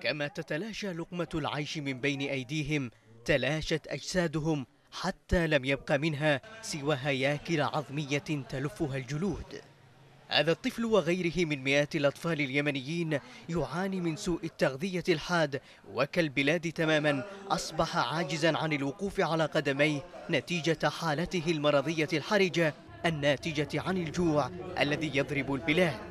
كما تتلاشى لقمة العيش من بين أيديهم تلاشت أجسادهم حتى لم يبق منها سوى هياكل عظمية تلفها الجلود هذا الطفل وغيره من مئات الأطفال اليمنيين يعاني من سوء التغذية الحاد وكالبلاد تماما أصبح عاجزا عن الوقوف على قدميه نتيجة حالته المرضية الحرجة الناتجة عن الجوع الذي يضرب البلاد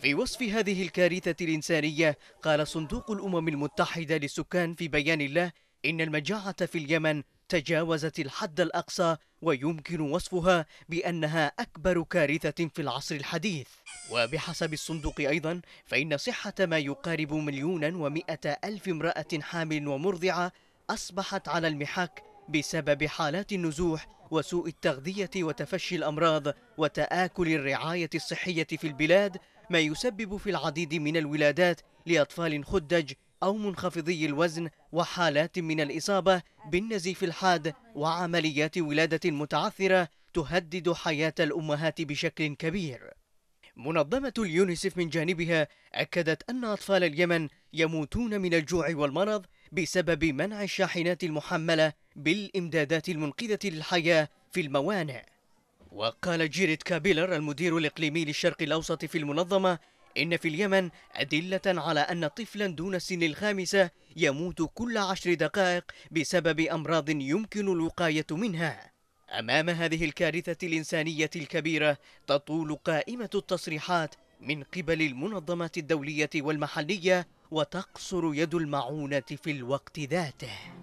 في وصف هذه الكارثة الإنسانية قال صندوق الأمم المتحدة للسكان في بيان له إن المجاعة في اليمن تجاوزت الحد الأقصى ويمكن وصفها بأنها أكبر كارثة في العصر الحديث وبحسب الصندوق أيضا فإن صحة ما يقارب مليونا ومئة ألف امرأة حامل ومرضعة أصبحت على المحك بسبب حالات النزوح وسوء التغذية وتفشي الأمراض وتآكل الرعاية الصحية في البلاد ما يسبب في العديد من الولادات لأطفال خدج أو منخفضي الوزن وحالات من الإصابة بالنزيف الحاد وعمليات ولادة متعثرة تهدد حياة الأمهات بشكل كبير منظمة اليونيسف من جانبها أكدت أن أطفال اليمن يموتون من الجوع والمرض بسبب منع الشاحنات المحملة بالإمدادات المنقذة للحياة في الموانئ وقال جيريت كابيلر المدير الإقليمي للشرق الأوسط في المنظمة إن في اليمن أدلة على أن طفلا دون السن الخامسة يموت كل عشر دقائق بسبب أمراض يمكن الوقاية منها أمام هذه الكارثة الإنسانية الكبيرة تطول قائمة التصريحات من قبل المنظمات الدولية والمحلية وتقصر يد المعونة في الوقت ذاته